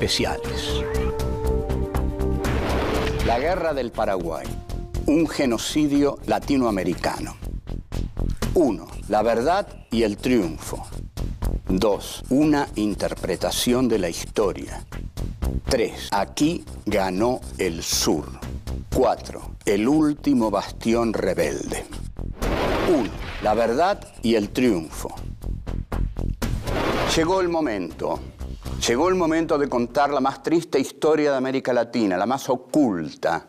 especiales. La Guerra del Paraguay, un genocidio latinoamericano. 1. La verdad y el triunfo. 2. Una interpretación de la historia. 3. Aquí ganó el sur. 4. El último bastión rebelde. 1. La verdad y el triunfo. Llegó el momento. Llegó el momento de contar la más triste historia de América Latina, la más oculta.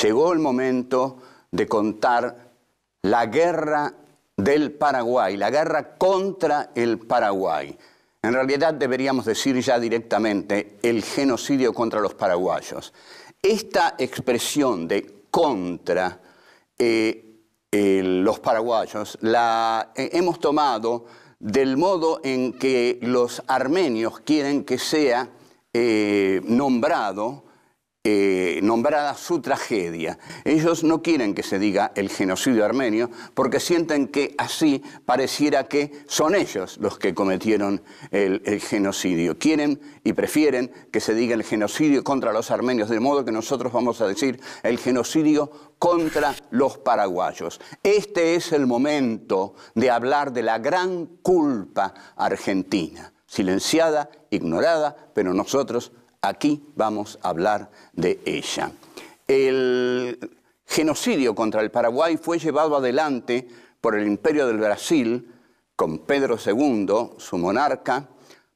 Llegó el momento de contar la guerra del Paraguay, la guerra contra el Paraguay. En realidad deberíamos decir ya directamente el genocidio contra los paraguayos. Esta expresión de contra eh, eh, los paraguayos la eh, hemos tomado del modo en que los armenios quieren que sea eh, nombrado eh, nombrada su tragedia. Ellos no quieren que se diga el genocidio armenio porque sienten que así pareciera que son ellos los que cometieron el, el, genocidio. Quieren y prefieren que se diga el genocidio contra los armenios, de modo que nosotros vamos a decir el genocidio contra los paraguayos. Este es el momento de hablar de la gran culpa argentina, silenciada, ignorada, pero nosotros Aquí vamos a hablar de ella. El genocidio contra el Paraguay fue llevado adelante por el Imperio del Brasil con Pedro II, su monarca,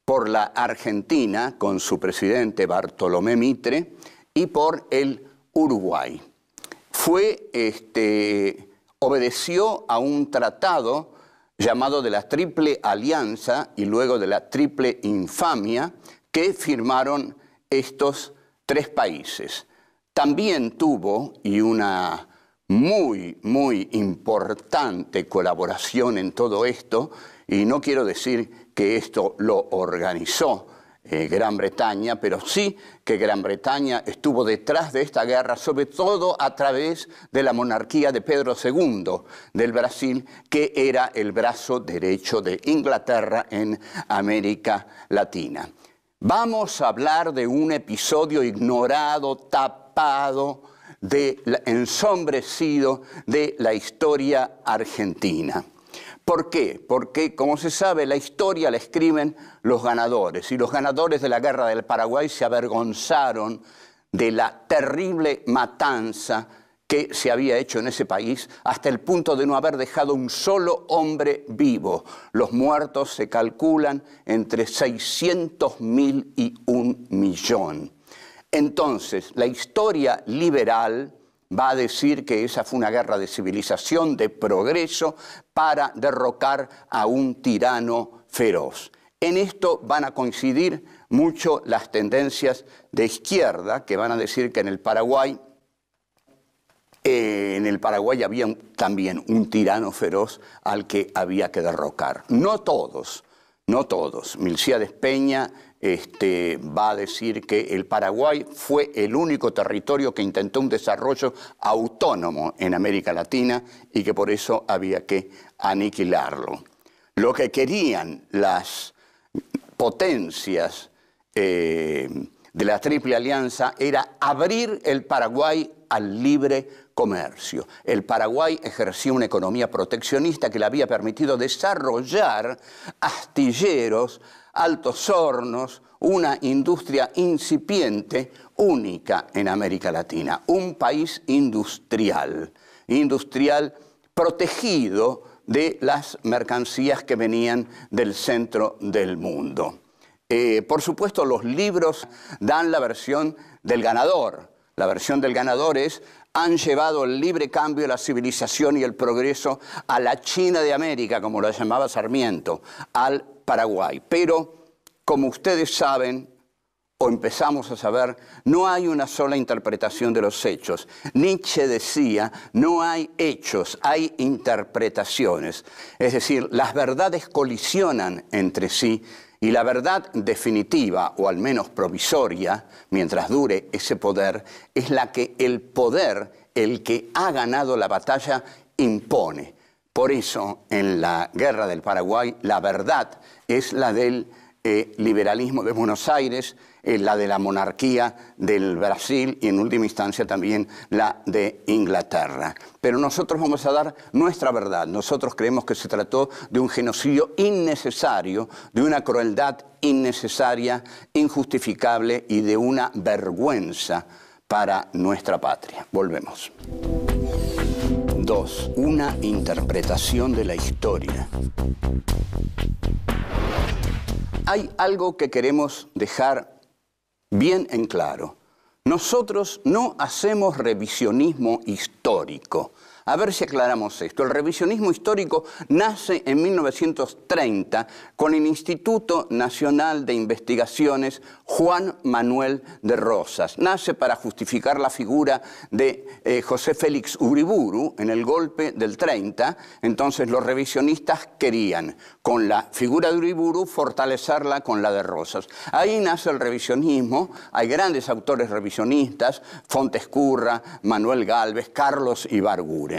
por la Argentina con su presidente Bartolomé Mitre y por el Uruguay. Fue, este, obedeció a un tratado llamado de la Triple Alianza y luego de la Triple Infamia que firmaron estos tres países. También tuvo, y una muy, muy importante colaboración en todo esto, y no quiero decir que esto lo organizó eh, Gran Bretaña, pero sí que Gran Bretaña estuvo detrás de esta guerra, sobre todo a través de la monarquía de Pedro II del Brasil, que era el brazo derecho de Inglaterra en América Latina. Vamos a hablar de un episodio ignorado, tapado, ensombrecido de la historia argentina. ¿Por qué? Porque, como se sabe, la historia la escriben los ganadores y los ganadores de la Guerra del Paraguay se avergonzaron de la terrible matanza que se había hecho en ese país hasta el punto de no haber dejado un solo hombre vivo. Los muertos se calculan entre 600.000 y un millón. Entonces, la historia liberal va a decir que esa fue una guerra de civilización, de progreso, para derrocar a un tirano feroz. En esto van a coincidir mucho las tendencias de izquierda, que van a decir que en el Paraguay eh, en el Paraguay había también un tirano feroz al que había que derrocar. No todos, no todos. Milciades Peña este, va a decir que el Paraguay fue el único territorio que intentó un desarrollo autónomo en América Latina y que por eso había que aniquilarlo. Lo que querían las potencias eh, de la Triple Alianza era abrir el Paraguay al libre comercio. El Paraguay ejercía una economía proteccionista que le había permitido desarrollar astilleros, altos hornos, una industria incipiente única en América Latina, un país industrial, industrial protegido de las mercancías que venían del centro del mundo. Eh, por supuesto, los libros dan la versión del ganador. La versión del ganador es, han llevado el libre cambio, la civilización y el progreso a la China de América, como lo llamaba Sarmiento, al Paraguay. Pero, como ustedes saben, o empezamos a saber, no hay una sola interpretación de los hechos. Nietzsche decía, no hay hechos, hay interpretaciones. Es decir, las verdades colisionan entre sí y la verdad definitiva, o al menos provisoria, mientras dure ese poder, es la que el poder, el que ha ganado la batalla, impone. Por eso, en la guerra del Paraguay, la verdad es la del eh, liberalismo de Buenos Aires, eh, la de la monarquía del Brasil y en última instancia también la de Inglaterra. Pero nosotros vamos a dar nuestra verdad. Nosotros creemos que se trató de un genocidio innecesario, de una crueldad innecesaria, injustificable y de una vergüenza para nuestra patria. Volvemos. 2. Una interpretación de la historia. Hay algo que queremos dejar bien en claro. Nosotros no hacemos revisionismo histórico. A ver si aclaramos esto. El revisionismo histórico nace en 1930 con el Instituto Nacional de Investigaciones Juan Manuel de Rosas. Nace para justificar la figura de eh, José Félix Uriburu en el golpe del 30. Entonces los revisionistas querían, con la figura de Uriburu, fortalecerla con la de Rosas. Ahí nace el revisionismo. Hay grandes autores revisionistas, Curra, Manuel Galvez, Carlos Ibargura.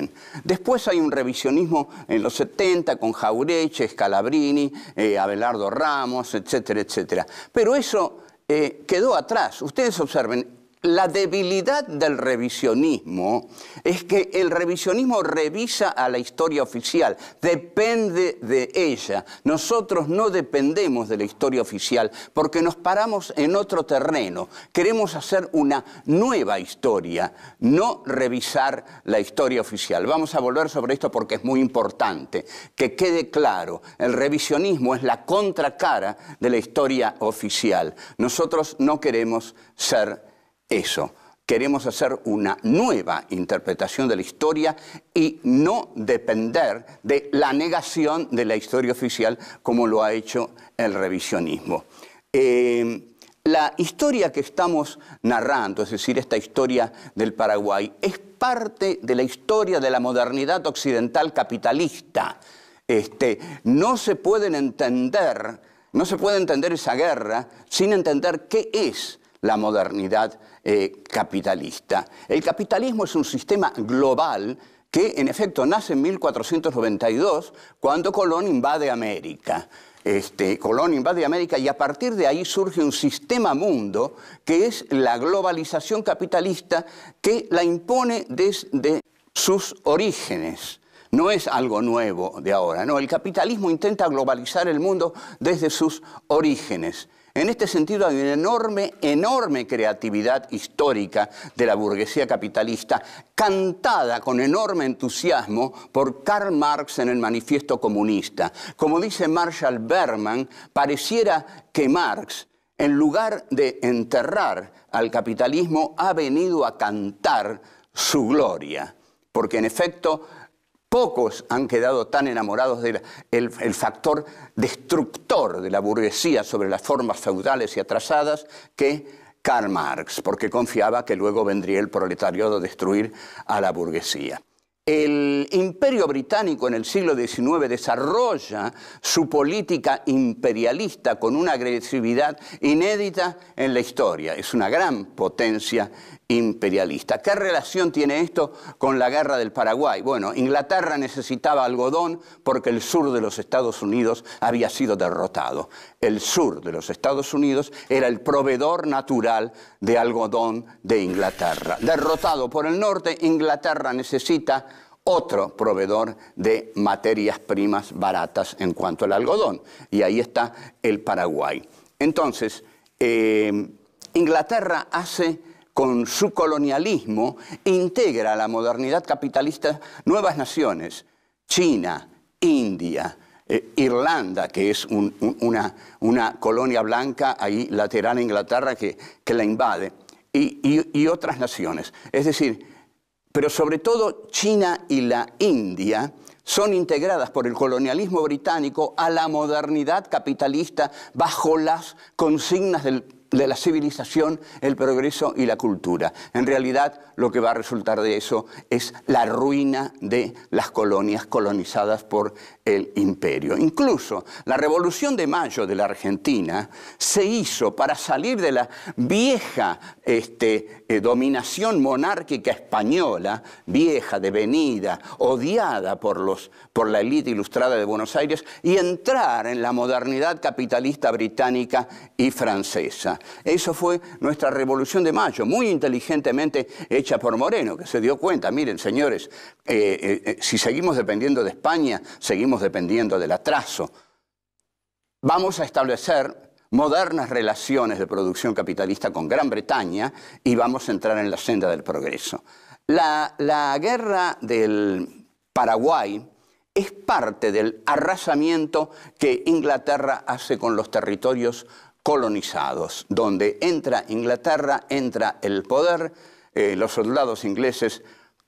Después hay un revisionismo en los 70 con Jaureche, Scalabrini, eh, Abelardo Ramos, etcétera, etcétera. Pero eso eh, quedó atrás. Ustedes observen, la debilidad del revisionismo es que el revisionismo revisa a la historia oficial, depende de ella. Nosotros no dependemos de la historia oficial porque nos paramos en otro terreno. Queremos hacer una nueva historia, no revisar la historia oficial. Vamos a volver sobre esto porque es muy importante que quede claro. El revisionismo es la contracara de la historia oficial. Nosotros no queremos ser eso. Queremos hacer una nueva interpretación de la historia y no depender de la negación de la historia oficial como lo ha hecho el revisionismo. Em, la historia que estamos narrando, es decir, esta historia del Paraguay, es parte de la historia de la modernidad occidental capitalista. Este, no se pueden entender, no se puede entender esa guerra sin entender qué es la modernidad eh, capitalista. El capitalismo es un sistema global que en efecto nace en 1492 cuando Colón invade América. Este, Colón invade América y a partir de ahí surge un sistema mundo que es la globalización capitalista que la impone desde sus orígenes. No es algo nuevo de ahora, no. El capitalismo intenta globalizar el mundo desde sus orígenes. En este sentido hay una enorme, enorme creatividad histórica de la burguesía capitalista, cantada con enorme entusiasmo por Karl Marx en el Manifiesto Comunista. Como dice Marshall Berman, pareciera que Marx, en lugar de enterrar al capitalismo, ha venido a cantar su gloria porque en efecto Pocos han quedado tan enamorados del factor destructor de la burguesía sobre las formas feudales y atrasadas que Karl Marx, porque confiaba que luego vendría el proletariado a destruir a la burguesía. El imperio británico en el siglo XIX desarrolla su política imperialista con una agresividad inédita en la historia. Es una gran potencia imperialista. ¿Qué relación tiene esto con la guerra del Paraguay? Bueno, Inglaterra necesitaba algodón porque el sur de los Estados Unidos había sido derrotado. El sur de los Estados Unidos era el proveedor natural de algodón de Inglaterra. Derrotado por el norte, Inglaterra necesita otro proveedor de materias primas baratas en cuanto al algodón. Y ahí está el Paraguay. Entonces, eh, Inglaterra hace con su colonialismo, integra a la modernidad capitalista nuevas naciones, China, India, eh, Irlanda, que es una, colonia blanca ahí lateral a Inglaterra que, la invade, y otras naciones. Es decir, pero sobre todo China y la India, son integradas por el colonialismo británico a la modernidad capitalista bajo las consignas del de la civilización, el progreso y la cultura. En realidad lo que va a resultar de eso es la ruina de las colonias colonizadas por el imperio. Incluso la Revolución de Mayo de la Argentina se hizo para salir de la vieja este, eh, dominación monárquica española, vieja, devenida, odiada por, los, por la élite ilustrada de Buenos Aires, y entrar en la modernidad capitalista británica y francesa. Eso fue nuestra revolución de mayo, muy inteligentemente hecha por Moreno, que se dio cuenta, miren señores, eh, eh, eh, si seguimos dependiendo de España, seguimos dependiendo del atraso. Vamos a establecer modernas relaciones de producción capitalista con Gran Bretaña y vamos a entrar en la senda del progreso. la guerra del Paraguay, es parte del arrasamiento que Inglaterra hace con los territorios colonizados, donde entra Inglaterra, entra el poder, eh, los soldados ingleses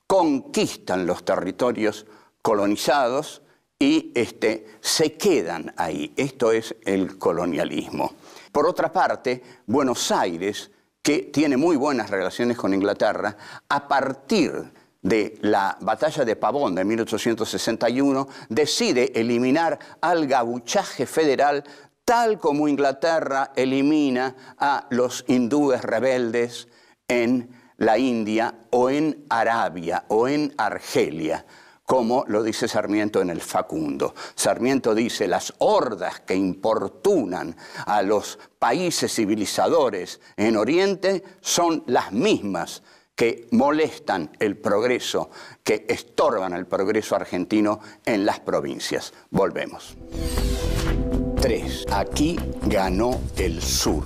conquistan los territorios colonizados y este, se quedan ahí. Esto es el colonialismo. Por otra parte, Buenos Aires, que tiene muy buenas relaciones con Inglaterra, a partir de la batalla de Pavón de 1861, decide eliminar al gabuchaje federal tal como Inglaterra elimina a los hindúes rebeldes en la India o en Arabia o en Argelia, como lo dice Sarmiento en el Facundo. Sarmiento dice, las hordas que importunan a los países civilizadores en Oriente son las mismas que molestan el progreso, que estorban el progreso argentino en las provincias. Volvemos. Aquí ganó el sur.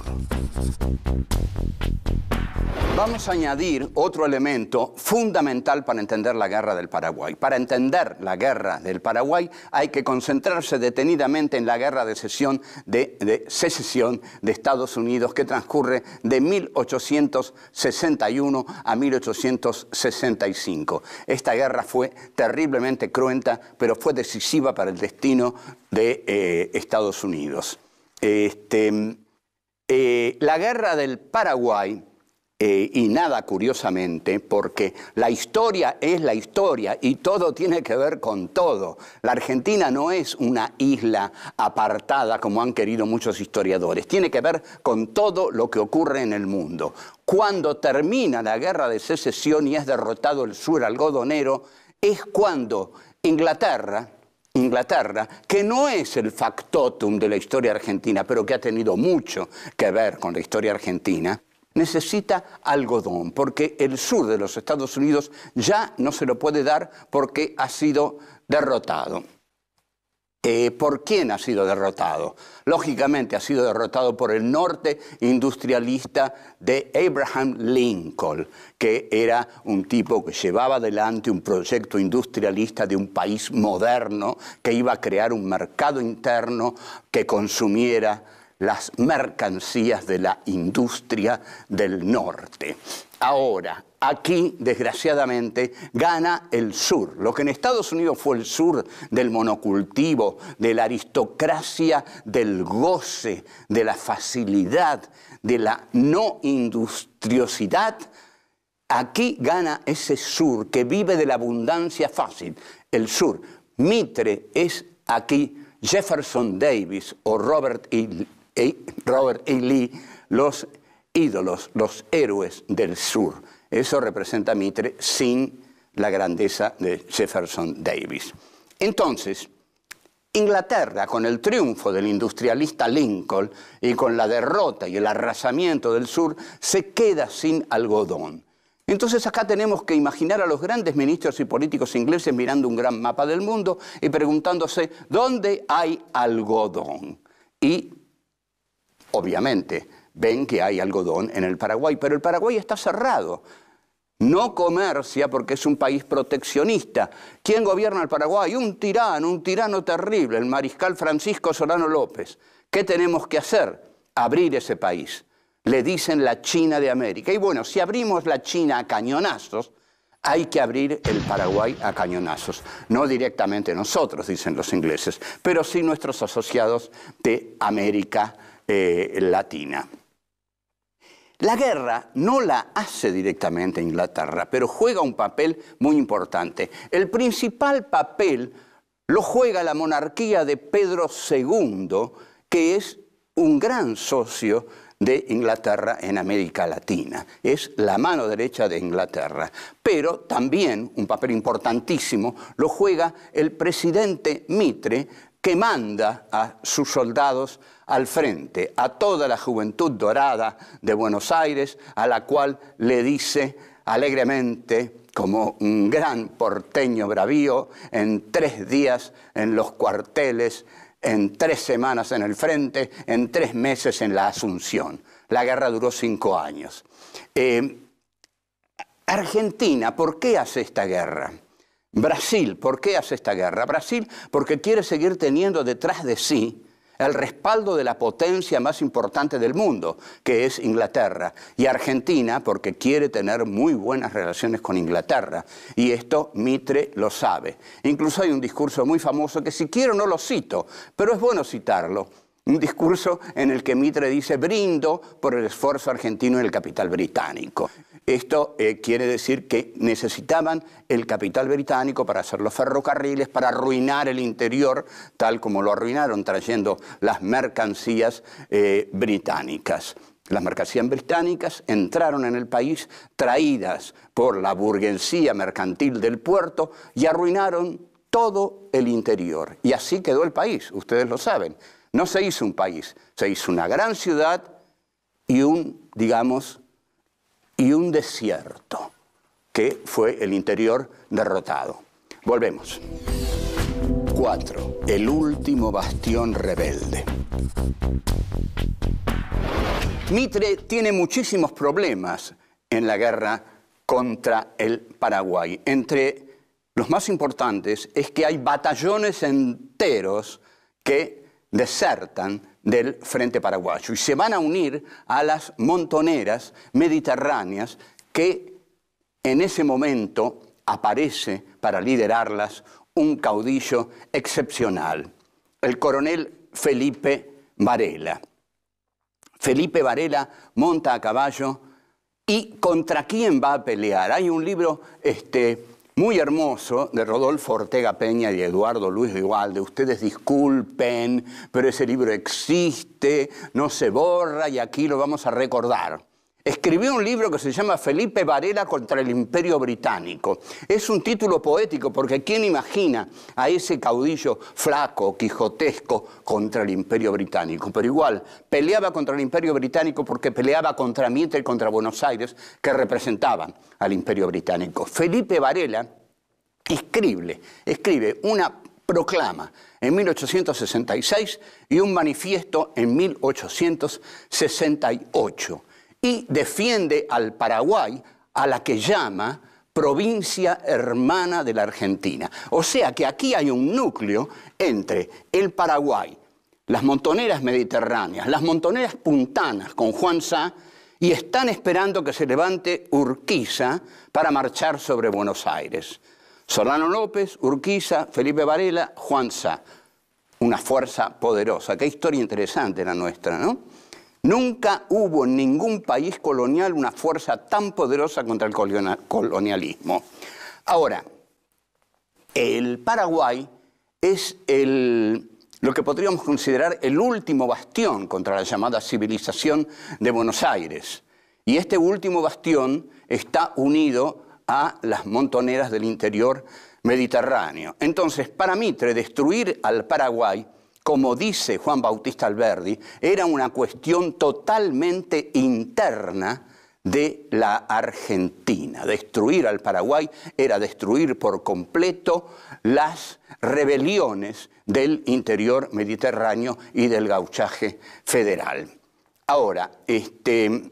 Vamos a añadir otro elemento fundamental para entender la guerra del Paraguay. Para entender la guerra del Paraguay hay que concentrarse detenidamente en la guerra de, secesión de Estados Unidos que transcurre de 1861 a 1865. Esta guerra fue terriblemente cruenta, pero fue decisiva para el destino de eh, Estados Unidos. Este, eh, la guerra del Paraguay, eh, y nada curiosamente, porque la historia es la historia y todo tiene que ver con todo. La Argentina no es una isla apartada como han querido muchos historiadores, tiene que ver con todo lo que ocurre en el mundo. Cuando termina la guerra de secesión y es derrotado el sur algodonero, es cuando Inglaterra, Inglaterra, que no es el factotum de la historia argentina, pero que ha tenido mucho que ver con la historia argentina, necesita algodón, porque el sur de los Estados Unidos ya no se lo puede dar porque ha sido derrotado. Eh, ¿Por quién ha sido derrotado? Lógicamente ha sido derrotado por el norte industrialista de Abraham Lincoln, que era un tipo que llevaba adelante un proyecto industrialista de un país moderno que iba a crear un mercado interno que consumiera las mercancías de la industria del norte. Ahora, aquí, desgraciadamente, gana el sur. Lo que en Estados Unidos fue el sur del monocultivo, de la aristocracia, del goce, de la facilidad, de la no industriosidad, aquí gana ese sur que vive de la abundancia fácil, el sur. Mitre es aquí, Jefferson Davis o Robert E. Eh, Lee, los ídolos, los héroes del sur. Eso representa Mitre sin la grandeza de Jefferson Davis. Entonces, Inglaterra, con el triunfo del industrialista Lincoln y con la derrota y el arrasamiento del sur, se queda sin algodón. Entonces acá tenemos que imaginar a los grandes ministros y políticos ingleses mirando un gran mapa del mundo y preguntándose, ¿dónde hay algodón? Y obviamente ven que hay algodón en el Paraguay, pero el Paraguay está cerrado. No comercia porque es un país proteccionista. ¿Quién gobierna el Paraguay? Un tirano, un tirano terrible, el mariscal Francisco Solano López. ¿Qué tenemos que hacer? Abrir ese país. Le dicen la China de América. Y bueno, si abrimos la China a cañonazos, hay que abrir el Paraguay a cañonazos. No directamente nosotros, dicen los ingleses, pero sí nuestros asociados de América eh, Latina. La guerra no la hace directamente Inglaterra, pero juega un papel muy importante. El principal papel lo juega la monarquía de Pedro II, que es un gran socio de Inglaterra en América Latina. Es la mano derecha de Inglaterra. Pero también un papel importantísimo lo juega el presidente Mitre que manda a sus soldados al frente, a toda la juventud dorada de Buenos Aires, a la cual le dice alegremente, como un gran porteño bravío, en tres días en los cuarteles, en tres semanas en el frente, en tres meses en la Asunción. La guerra duró cinco años. Eh, Argentina, ¿por qué hace esta guerra? Brasil, ¿por qué hace esta guerra? Brasil porque quiere seguir teniendo detrás de sí el respaldo de la potencia más importante del mundo, que es Inglaterra, y Argentina porque quiere tener muy buenas relaciones con Inglaterra, y esto Mitre lo sabe. Incluso hay un discurso muy famoso que si quiero no lo cito, pero es bueno citarlo. Un discurso en el que Mitre dice, brindo por el esfuerzo argentino en el capital británico. Esto eh, quiere decir que necesitaban el capital británico para hacer los ferrocarriles, para arruinar el interior, tal como lo arruinaron trayendo las mercancías eh, británicas. Las mercancías británicas entraron en el país traídas por la burguesía mercantil del puerto y arruinaron todo el interior. Y así quedó el país, ustedes lo saben. No se hizo un país, se hizo una gran ciudad y un, digamos, y un desierto, que fue el interior derrotado. Volvemos. 4. El último bastión rebelde. Mitre tiene muchísimos problemas en la guerra contra el Paraguay. Entre los más importantes es que hay batallones enteros que desertan del Frente Paraguayo y se van a unir a las montoneras mediterráneas que en ese momento aparece para liderarlas un caudillo excepcional, el coronel Felipe Varela. Felipe Varela monta a caballo y contra quién va a pelear. Hay un libro este, muy hermoso de Rodolfo Ortega Peña y Eduardo Luis Igualde Ustedes disculpen, pero ese libro existe, no se borra y aquí lo vamos a recordar escribió un libro que se llama Felipe Varela contra el Imperio Británico. Es un título poético porque ¿quién imagina a ese caudillo flaco, quijotesco, contra el Imperio Británico? Pero igual, peleaba contra el Imperio Británico porque peleaba contra Mitre y contra Buenos Aires, que representaban al Imperio Británico. Felipe Varela escribe una proclama en 1866 y un manifiesto en 1868 y defiende al Paraguay, a la que llama provincia hermana de la Argentina. O sea que aquí hay un núcleo entre el Paraguay, las montoneras mediterráneas, las montoneras puntanas con Juan Sá, y están esperando que se levante Urquiza para marchar sobre Buenos Aires. Solano López, Urquiza, Felipe Varela, Juan Sá. Una fuerza poderosa. Qué historia interesante la nuestra, ¿no? Nunca hubo en ningún país colonial una fuerza tan poderosa contra el colonialismo. Ahora, el Paraguay es lo que podríamos considerar el último bastión contra la llamada civilización de Buenos Aires. Y este último bastión está unido a las montoneras del interior mediterráneo. Entonces, para Mitre, destruir al Paraguay como dice Juan Bautista Alberdi, era una cuestión totalmente interna de la Argentina. Destruir al Paraguay era destruir por completo las rebeliones del interior mediterráneo y del gauchaje federal. Ahora, este,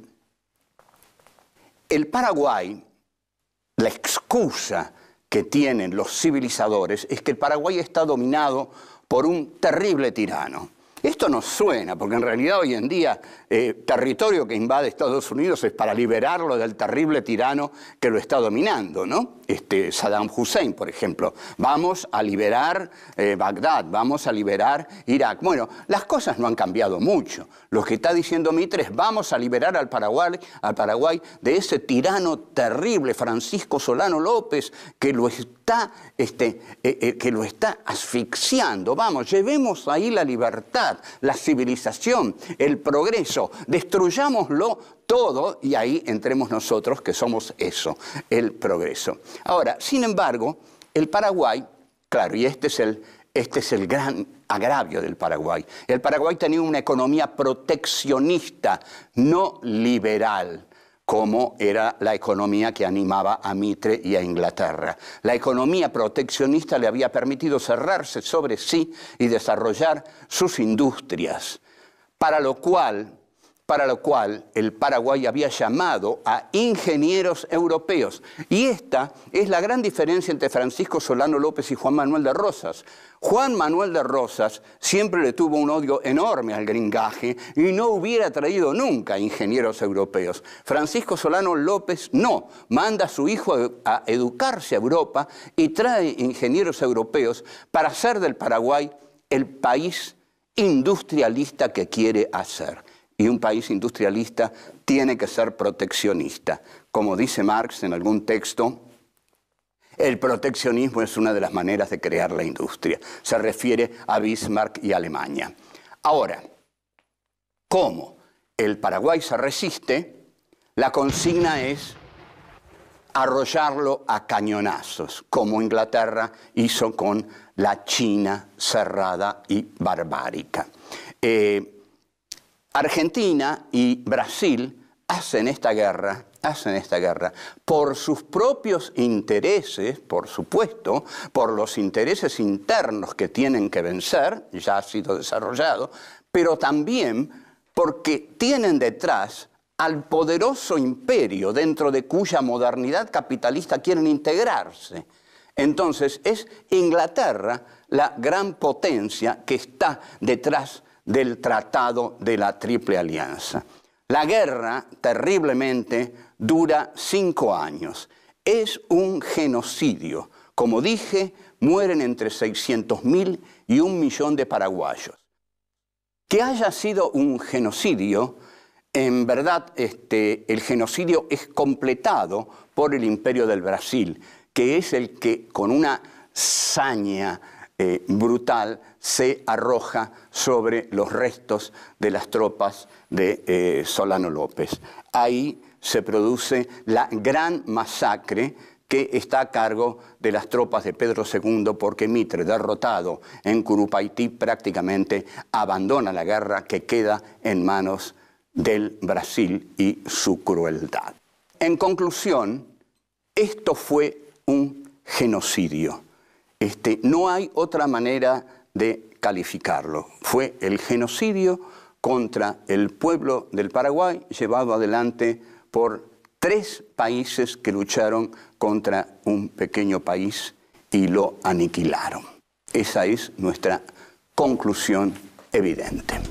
el Paraguay, la excusa que tienen los civilizadores es que el Paraguay está dominado por un terrible tirano. Esto nos suena, porque en realidad hoy en día eh, territorio que invade Estados Unidos es para liberarlo del terrible tirano que lo está dominando, ¿no? Este, Saddam Hussein, por ejemplo. Vamos a liberar eh, Bagdad, vamos a liberar Irak. Bueno, las cosas no han cambiado mucho. Lo que está diciendo Mitre es vamos a liberar al Paraguay, al Paraguay de ese tirano terrible, Francisco Solano López, que lo, este, eh, eh, que lo está asfixiando. Vamos, llevemos ahí la libertad, la civilización, el progreso, destruyámoslo todo y ahí entremos nosotros que somos eso, el progreso. Ahora, sin embargo, el Paraguay, claro, y este es el, este es el gran agravio del Paraguay. El Paraguay tenía una economía proteccionista, no liberal como era la economía que animaba a Mitre y a Inglaterra. La economía proteccionista le había permitido cerrarse sobre sí y desarrollar sus industrias, para lo cual para lo cual el Paraguay había llamado a ingenieros europeos. Y esta es la gran diferencia entre Francisco Solano López y Juan Manuel de Rosas. Juan Manuel de Rosas siempre le tuvo un odio enorme al gringaje y no hubiera traído nunca ingenieros europeos. Francisco Solano López no, manda a su hijo a educarse a Europa y trae ingenieros europeos para hacer del Paraguay el país industrialista que quiere hacer y un país industrialista tiene que ser proteccionista. Como dice Marx en algún texto, el proteccionismo es una de las maneras de crear la industria. Se refiere a Bismarck y Alemania. Ahora, ¿cómo el Paraguay se resiste? La consigna es arrollarlo a cañonazos, como Inglaterra hizo con la China cerrada y barbárica. Eh, Argentina y Brasil hacen esta guerra, hacen esta guerra por sus propios intereses, por supuesto, por los intereses internos que tienen que vencer, ya ha sido desarrollado, pero también porque tienen detrás al poderoso imperio dentro de cuya modernidad capitalista quieren integrarse. Entonces es Inglaterra la gran potencia que está detrás del Tratado de la Triple Alianza. La guerra, terriblemente, dura cinco años. Es un genocidio. Como dije, mueren entre 600.000 y un millón de paraguayos. Que haya sido un genocidio, en verdad este, el genocidio es completado por el imperio del Brasil, que es el que con una saña eh, brutal se arroja sobre los restos de las tropas de eh, Solano López. Ahí se produce la gran masacre que está a cargo de las tropas de Pedro II porque Mitre, derrotado en Curupaití, prácticamente abandona la guerra que queda en manos del Brasil y su crueldad. En conclusión, esto fue un genocidio este, no hay otra manera de calificarlo. Fue el genocidio contra el pueblo del Paraguay llevado adelante por tres países que lucharon contra un pequeño país y lo aniquilaron. Esa es nuestra conclusión evidente.